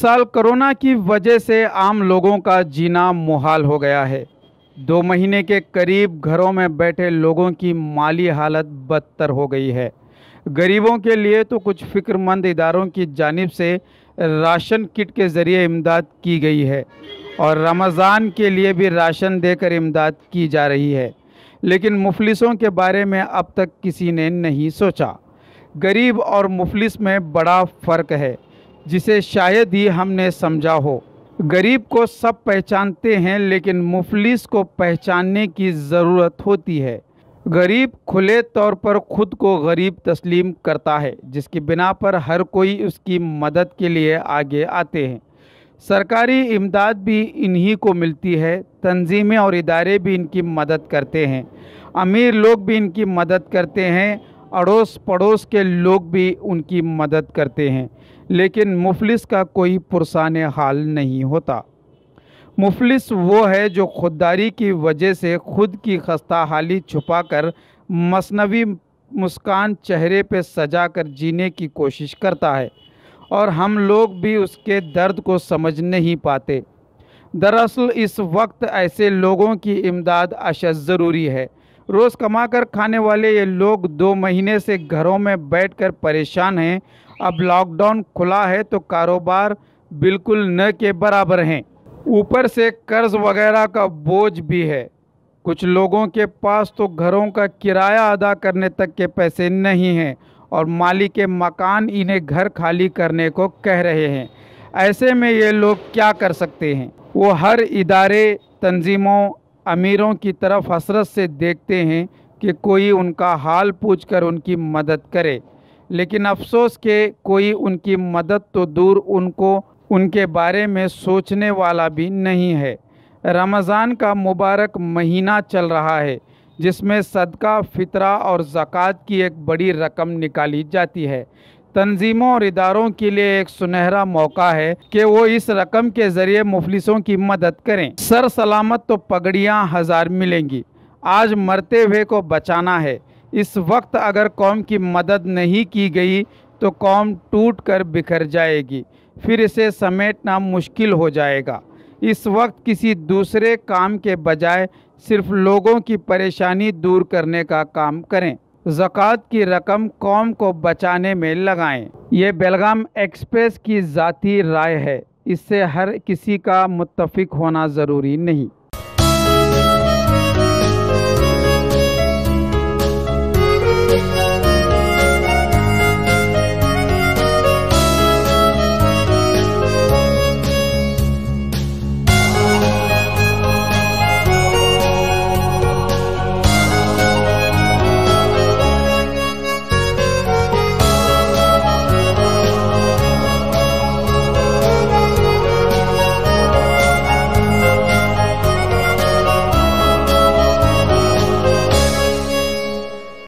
साल कोरोना की वजह से आम लोगों का जीना मुहाल हो गया है दो महीने के करीब घरों में बैठे लोगों की माली हालत बदतर हो गई है गरीबों के लिए तो कुछ फिक्रमंद इदारों की जानब से राशन किट के ज़रिए इमदाद की गई है और रमज़ान के लिए भी राशन देकर इमदाद की जा रही है लेकिन मुफलिसों के बारे में अब तक किसी ने नहीं सोचा गरीब और मुफलिस में बड़ा फ़र्क है जिसे शायद ही हमने समझा हो गरीब को सब पहचानते हैं लेकिन मुफलिस को पहचानने की ज़रूरत होती है गरीब खुले तौर पर खुद को गरीब तस्लीम करता है जिसकी बिना पर हर कोई उसकी मदद के लिए आगे आते हैं सरकारी इमदाद भी इन्हीं को मिलती है तंजीमें और इदारे भी इनकी मदद करते हैं अमीर लोग भी इनकी मदद करते हैं अड़ोस पड़ोस के लोग भी उनकी मदद करते हैं लेकिन मुफलिस का कोई पुरसान हाल नहीं होता मुफलिस वो है जो खुददारी की वजह से खुद की खस्ता हाली छुपा कर मसनवी मुस्कान चेहरे पर सजा कर जीने की कोशिश करता है और हम लोग भी उसके दर्द को समझ नहीं पाते दरअसल इस वक्त ऐसे लोगों की इमदाद अशद ज़रूरी है रोज़ कमा कर खाने वाले ये लोग दो महीने से घरों में बैठ कर परेशान हैं अब लॉकडाउन खुला है तो कारोबार बिल्कुल न के बराबर हैं ऊपर से कर्ज वगैरह का बोझ भी है कुछ लोगों के पास तो घरों का किराया अदा करने तक के पैसे नहीं हैं और मालिक के मकान इन्हें घर खाली करने को कह रहे हैं ऐसे में ये लोग क्या कर सकते हैं वो हर इदारे तंजीमों अमीरों की तरफ हसरत से देखते हैं कि कोई उनका हाल पूछकर उनकी मदद करे लेकिन अफसोस के कोई उनकी मदद तो दूर उनको उनके बारे में सोचने वाला भी नहीं है रमज़ान का मुबारक महीना चल रहा है जिसमें सदका फितरा और ज़क़़त की एक बड़ी रकम निकाली जाती है तंजीमों और इदारों के लिए एक सुनहरा मौका है कि वो इस रकम के ज़रिए मुफलिसों की मदद करें सर सलामत तो पगड़ियाँ हज़ार मिलेंगी आज मरते हुए को बचाना है इस वक्त अगर कौम की मदद नहीं की गई तो कौम टूट कर बिखर जाएगी फिर इसे समेटना मुश्किल हो जाएगा इस वक्त किसी दूसरे काम के बजाय सिर्फ लोगों की परेशानी दूर करने का काम करें ज़क़़त की रकम कौम को बचाने में लगाएं। ये बेलगाम एक्सप्रेस की ज़ाती राय है इससे हर किसी का मुत्तफिक होना ज़रूरी नहीं